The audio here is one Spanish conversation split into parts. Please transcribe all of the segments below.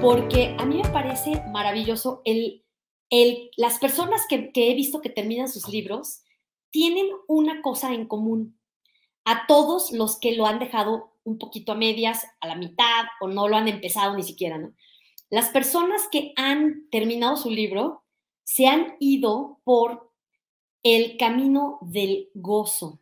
porque a mí me parece maravilloso el, el, las personas que, que he visto que terminan sus libros tienen una cosa en común. A todos los que lo han dejado un poquito a medias, a la mitad o no lo han empezado ni siquiera, ¿no? Las personas que han terminado su libro se han ido por el camino del gozo,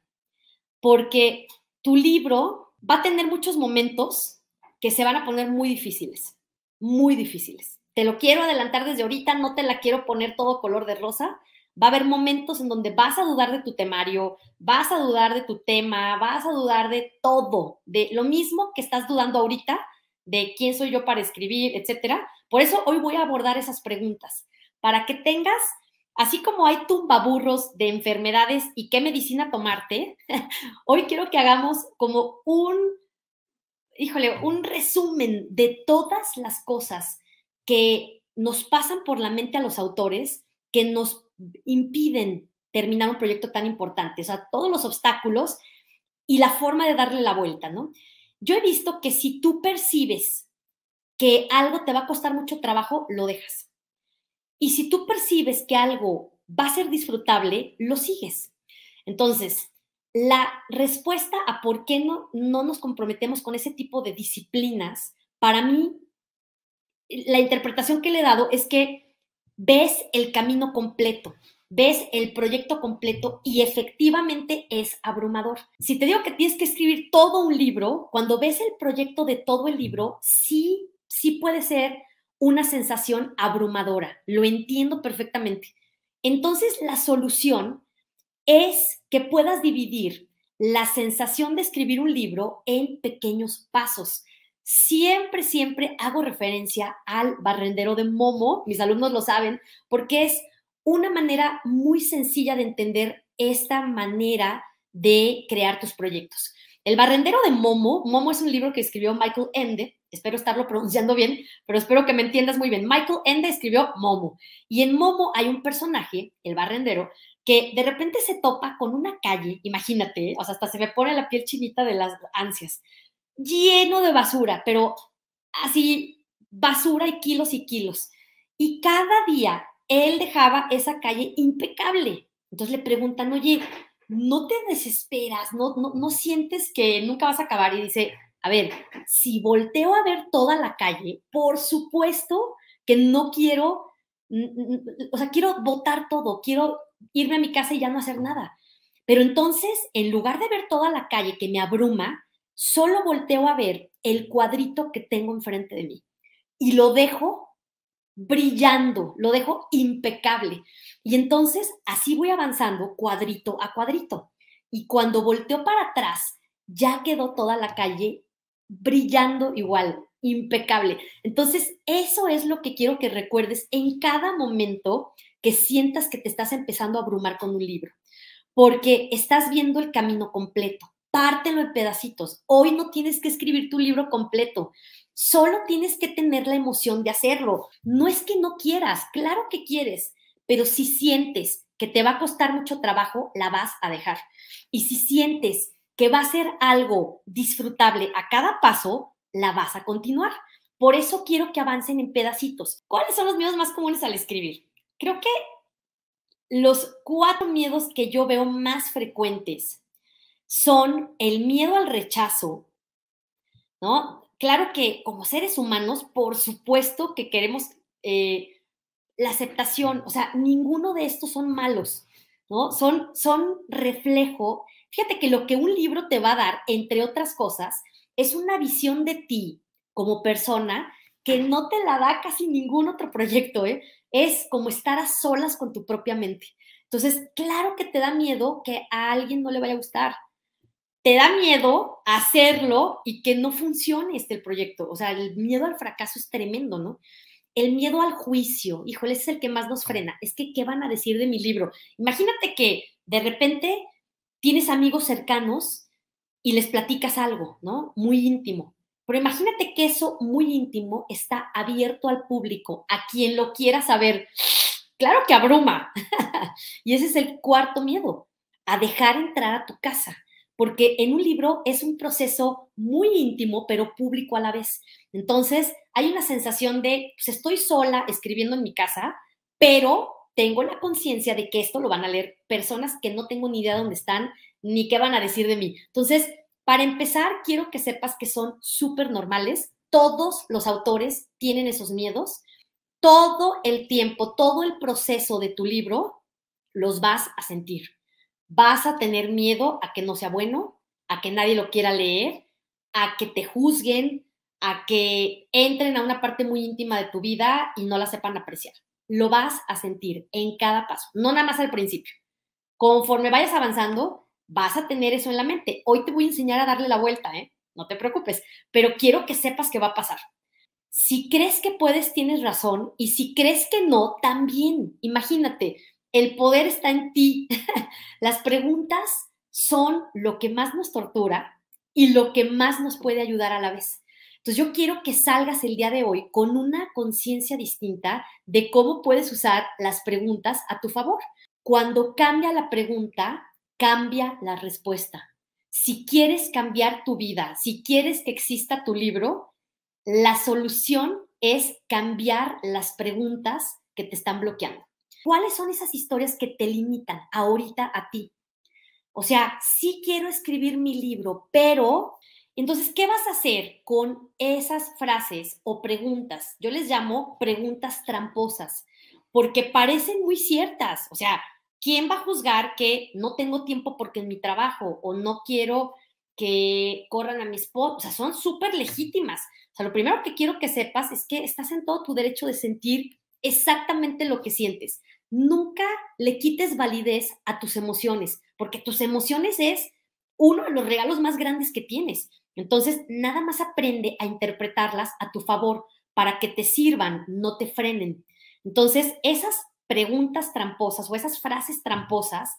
porque tu libro va a tener muchos momentos que se van a poner muy difíciles muy difíciles. Te lo quiero adelantar desde ahorita, no te la quiero poner todo color de rosa. Va a haber momentos en donde vas a dudar de tu temario, vas a dudar de tu tema, vas a dudar de todo, de lo mismo que estás dudando ahorita, de quién soy yo para escribir, etcétera. Por eso hoy voy a abordar esas preguntas, para que tengas Así como hay tumbaburros de enfermedades y qué medicina tomarte, hoy quiero que hagamos como un híjole, un resumen de todas las cosas que nos pasan por la mente a los autores que nos impiden terminar un proyecto tan importante, o sea, todos los obstáculos y la forma de darle la vuelta, ¿no? Yo he visto que si tú percibes que algo te va a costar mucho trabajo, lo dejas. Y si tú percibes que algo va a ser disfrutable, lo sigues. Entonces, la respuesta a por qué no, no nos comprometemos con ese tipo de disciplinas, para mí, la interpretación que le he dado es que ves el camino completo, ves el proyecto completo y efectivamente es abrumador. Si te digo que tienes que escribir todo un libro, cuando ves el proyecto de todo el libro, sí, sí puede ser una sensación abrumadora. Lo entiendo perfectamente. Entonces, la solución es que puedas dividir la sensación de escribir un libro en pequeños pasos. Siempre, siempre hago referencia al barrendero de Momo, mis alumnos lo saben, porque es una manera muy sencilla de entender esta manera de crear tus proyectos. El barrendero de Momo, Momo es un libro que escribió Michael Ende, espero estarlo pronunciando bien, pero espero que me entiendas muy bien. Michael Ende escribió Momo y en Momo hay un personaje, el barrendero, que de repente se topa con una calle, imagínate, o sea, hasta se me pone la piel chinita de las ansias, lleno de basura, pero así, basura y kilos y kilos. Y cada día él dejaba esa calle impecable. Entonces le preguntan, oye, ¿no te desesperas? ¿No, no, no sientes que nunca vas a acabar? Y dice, a ver, si volteo a ver toda la calle, por supuesto que no quiero, o sea, quiero votar todo, quiero irme a mi casa y ya no hacer nada. Pero entonces, en lugar de ver toda la calle que me abruma, solo volteo a ver el cuadrito que tengo enfrente de mí y lo dejo brillando, lo dejo impecable. Y entonces así voy avanzando cuadrito a cuadrito. Y cuando volteo para atrás, ya quedó toda la calle brillando igual, impecable. Entonces, eso es lo que quiero que recuerdes en cada momento sientas que te estás empezando a abrumar con un libro, porque estás viendo el camino completo. Pártelo en pedacitos. Hoy no tienes que escribir tu libro completo. Solo tienes que tener la emoción de hacerlo. No es que no quieras, claro que quieres, pero si sientes que te va a costar mucho trabajo, la vas a dejar. Y si sientes que va a ser algo disfrutable a cada paso, la vas a continuar. Por eso quiero que avancen en pedacitos. ¿Cuáles son los miedos más comunes al escribir? creo que los cuatro miedos que yo veo más frecuentes son el miedo al rechazo, ¿no? Claro que como seres humanos, por supuesto que queremos eh, la aceptación, o sea, ninguno de estos son malos, ¿no? Son, son reflejo. Fíjate que lo que un libro te va a dar, entre otras cosas, es una visión de ti como persona que no te la da casi ningún otro proyecto, ¿eh? es como estar a solas con tu propia mente. Entonces, claro que te da miedo que a alguien no le vaya a gustar. Te da miedo hacerlo y que no funcione este proyecto. O sea, el miedo al fracaso es tremendo, ¿no? El miedo al juicio, híjole, es el que más nos frena. Es que, ¿qué van a decir de mi libro? Imagínate que de repente tienes amigos cercanos y les platicas algo, ¿no? Muy íntimo. Pero imagínate que eso muy íntimo está abierto al público, a quien lo quiera saber. Claro que abruma. y ese es el cuarto miedo, a dejar entrar a tu casa. Porque en un libro es un proceso muy íntimo, pero público a la vez. Entonces, hay una sensación de, pues estoy sola escribiendo en mi casa, pero tengo la conciencia de que esto lo van a leer personas que no tengo ni idea de dónde están, ni qué van a decir de mí. Entonces, para empezar, quiero que sepas que son súper normales. Todos los autores tienen esos miedos. Todo el tiempo, todo el proceso de tu libro, los vas a sentir. Vas a tener miedo a que no sea bueno, a que nadie lo quiera leer, a que te juzguen, a que entren a una parte muy íntima de tu vida y no la sepan apreciar. Lo vas a sentir en cada paso, no nada más al principio. Conforme vayas avanzando, vas a tener eso en la mente. Hoy te voy a enseñar a darle la vuelta, ¿eh? No te preocupes, pero quiero que sepas qué va a pasar. Si crees que puedes, tienes razón, y si crees que no, también. Imagínate, el poder está en ti. Las preguntas son lo que más nos tortura y lo que más nos puede ayudar a la vez. Entonces yo quiero que salgas el día de hoy con una conciencia distinta de cómo puedes usar las preguntas a tu favor. Cuando cambia la pregunta, cambia la respuesta. Si quieres cambiar tu vida, si quieres que exista tu libro, la solución es cambiar las preguntas que te están bloqueando. ¿Cuáles son esas historias que te limitan ahorita a ti? O sea, sí quiero escribir mi libro, pero entonces, ¿qué vas a hacer con esas frases o preguntas? Yo les llamo preguntas tramposas, porque parecen muy ciertas. O sea, ¿quién va a juzgar que no tengo tiempo porque en mi trabajo o no quiero que corran a mis esposo? O sea, son súper legítimas. O sea, lo primero que quiero que sepas es que estás en todo tu derecho de sentir exactamente lo que sientes. Nunca le quites validez a tus emociones, porque tus emociones es uno de los regalos más grandes que tienes. Entonces, nada más aprende a interpretarlas a tu favor para que te sirvan, no te frenen. Entonces, esas preguntas tramposas o esas frases tramposas,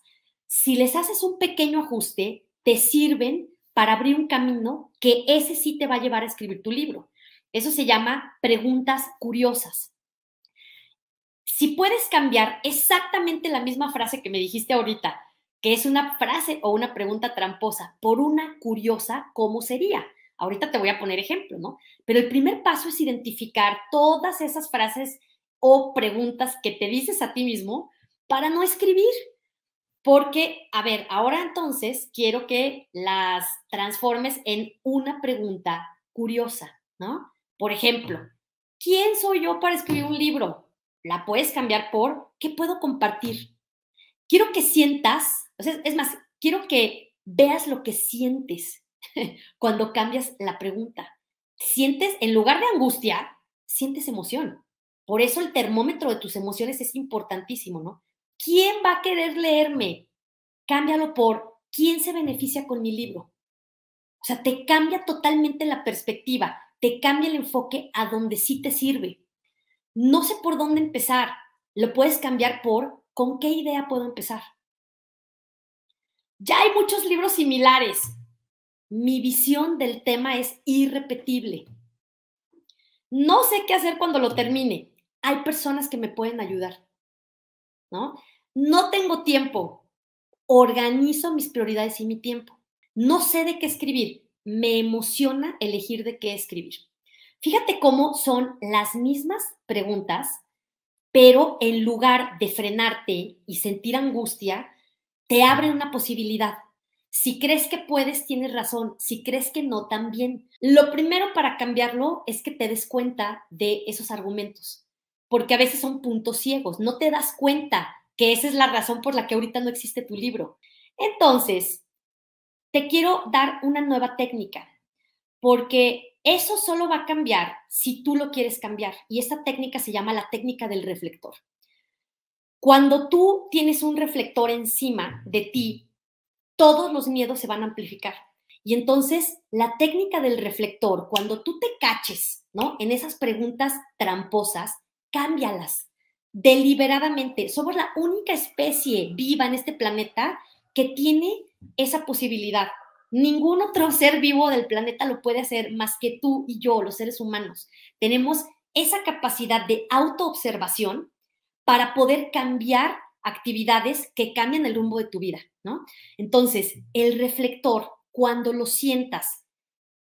si les haces un pequeño ajuste, te sirven para abrir un camino que ese sí te va a llevar a escribir tu libro. Eso se llama preguntas curiosas. Si puedes cambiar exactamente la misma frase que me dijiste ahorita, que es una frase o una pregunta tramposa, por una curiosa, ¿cómo sería? Ahorita te voy a poner ejemplo, ¿no? Pero el primer paso es identificar todas esas frases o preguntas que te dices a ti mismo para no escribir. Porque, a ver, ahora entonces quiero que las transformes en una pregunta curiosa, ¿no? Por ejemplo, ¿quién soy yo para escribir un libro? La puedes cambiar por ¿qué puedo compartir? Quiero que sientas, es más, quiero que veas lo que sientes cuando cambias la pregunta. Sientes, en lugar de angustia, sientes emoción. Por eso el termómetro de tus emociones es importantísimo, ¿no? ¿Quién va a querer leerme? Cámbialo por ¿quién se beneficia con mi libro? O sea, te cambia totalmente la perspectiva, te cambia el enfoque a donde sí te sirve. No sé por dónde empezar, lo puedes cambiar por ¿con qué idea puedo empezar? Ya hay muchos libros similares. Mi visión del tema es irrepetible. No sé qué hacer cuando lo termine hay personas que me pueden ayudar, ¿no? No tengo tiempo, organizo mis prioridades y mi tiempo. No sé de qué escribir, me emociona elegir de qué escribir. Fíjate cómo son las mismas preguntas, pero en lugar de frenarte y sentir angustia, te abren una posibilidad. Si crees que puedes, tienes razón. Si crees que no, también. Lo primero para cambiarlo es que te des cuenta de esos argumentos porque a veces son puntos ciegos, no te das cuenta que esa es la razón por la que ahorita no existe tu libro. Entonces, te quiero dar una nueva técnica, porque eso solo va a cambiar si tú lo quieres cambiar. Y esta técnica se llama la técnica del reflector. Cuando tú tienes un reflector encima de ti, todos los miedos se van a amplificar. Y entonces la técnica del reflector, cuando tú te caches, ¿no? En esas preguntas tramposas, cámbialas deliberadamente. Somos la única especie viva en este planeta que tiene esa posibilidad. Ningún otro ser vivo del planeta lo puede hacer más que tú y yo, los seres humanos. Tenemos esa capacidad de autoobservación para poder cambiar actividades que cambian el rumbo de tu vida, ¿no? Entonces, el reflector, cuando lo sientas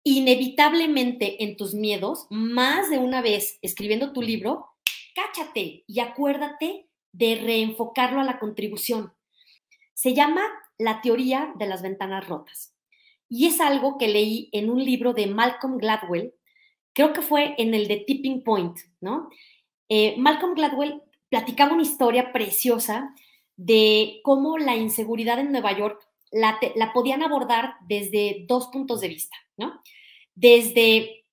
inevitablemente en tus miedos, más de una vez escribiendo tu libro, cáchate y acuérdate de reenfocarlo a la contribución. Se llama La teoría de las ventanas rotas. Y es algo que leí en un libro de Malcolm Gladwell, creo que fue en el de Tipping Point, ¿no? Eh, Malcolm Gladwell platicaba una historia preciosa de cómo la inseguridad en Nueva York la, la podían abordar desde dos puntos de vista, ¿no? Desde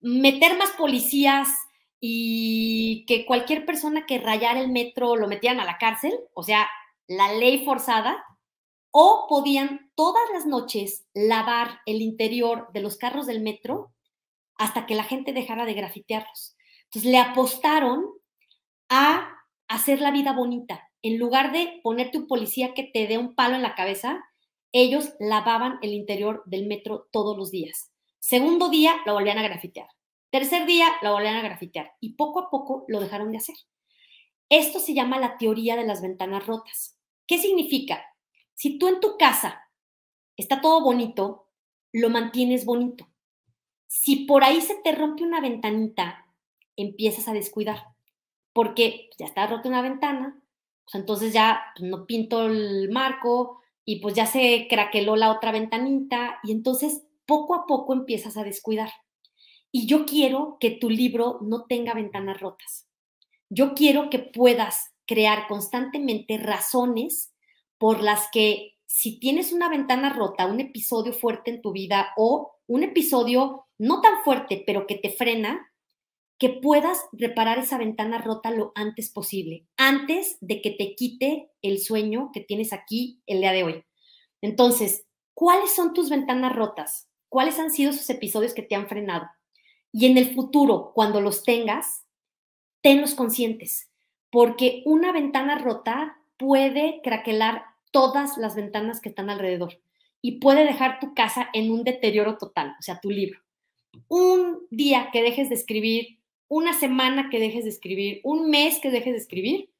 meter más policías y que cualquier persona que rayara el metro lo metían a la cárcel, o sea, la ley forzada, o podían todas las noches lavar el interior de los carros del metro hasta que la gente dejara de grafitearlos. Entonces le apostaron a hacer la vida bonita. En lugar de ponerte un policía que te dé un palo en la cabeza, ellos lavaban el interior del metro todos los días. Segundo día lo volvían a grafitear. Tercer día lo volvieron a grafitear y poco a poco lo dejaron de hacer. Esto se llama la teoría de las ventanas rotas. ¿Qué significa? Si tú en tu casa está todo bonito, lo mantienes bonito. Si por ahí se te rompe una ventanita, empiezas a descuidar, porque ya está rota una ventana, pues entonces ya pues, no pinto el marco y pues ya se craqueló la otra ventanita y entonces poco a poco empiezas a descuidar. Y yo quiero que tu libro no tenga ventanas rotas. Yo quiero que puedas crear constantemente razones por las que si tienes una ventana rota, un episodio fuerte en tu vida o un episodio no tan fuerte, pero que te frena, que puedas reparar esa ventana rota lo antes posible, antes de que te quite el sueño que tienes aquí el día de hoy. Entonces, ¿cuáles son tus ventanas rotas? ¿Cuáles han sido esos episodios que te han frenado? Y en el futuro, cuando los tengas, tenlos conscientes, porque una ventana rota puede craquelar todas las ventanas que están alrededor y puede dejar tu casa en un deterioro total, o sea, tu libro. Un día que dejes de escribir, una semana que dejes de escribir, un mes que dejes de escribir,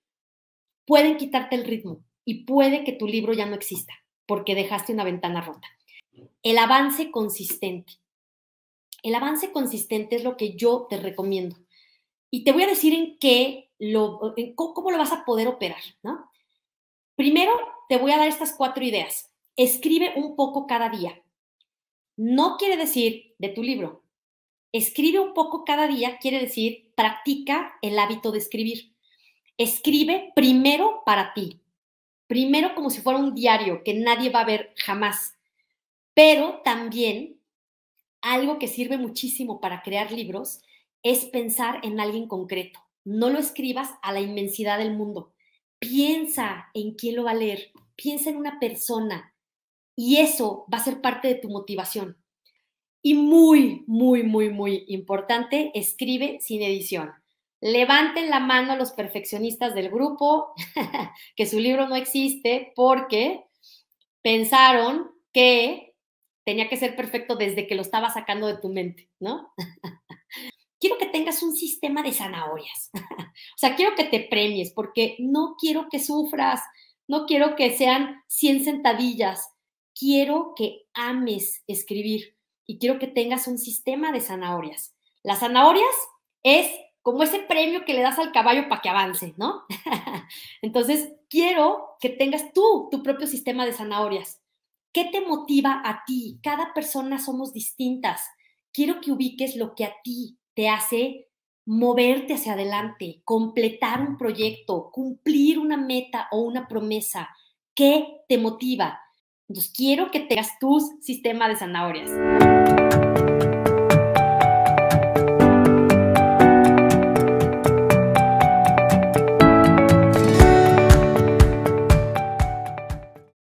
pueden quitarte el ritmo y puede que tu libro ya no exista porque dejaste una ventana rota. El avance consistente. El avance consistente es lo que yo te recomiendo. Y te voy a decir en qué lo, cómo, lo vas a poder operar, ¿no? Primero, te voy a dar estas cuatro ideas. Escribe un poco cada día. No quiere decir de tu libro. Escribe un poco cada día quiere decir practica el hábito de escribir. Escribe primero para ti. Primero como si fuera un diario que nadie va a ver jamás. Pero también algo que sirve muchísimo para crear libros es pensar en alguien concreto. No lo escribas a la inmensidad del mundo. Piensa en quién lo va a leer, piensa en una persona y eso va a ser parte de tu motivación. Y muy, muy, muy, muy importante, escribe sin edición. Levanten la mano los perfeccionistas del grupo que su libro no existe porque pensaron que tenía que ser perfecto desde que lo estaba sacando de tu mente, ¿no? quiero que tengas un sistema de zanahorias. o sea, quiero que te premies porque no quiero que sufras, no quiero que sean 100 sentadillas. Quiero que ames escribir y quiero que tengas un sistema de zanahorias. Las zanahorias es como ese premio que le das al caballo para que avance, ¿no? Entonces, quiero que tengas tú tu propio sistema de zanahorias. ¿Qué te motiva a ti? Cada persona somos distintas. Quiero que ubiques lo que a ti te hace moverte hacia adelante, completar un proyecto, cumplir una meta o una promesa. ¿Qué te motiva? Entonces, quiero que tengas tu sistema de zanahorias.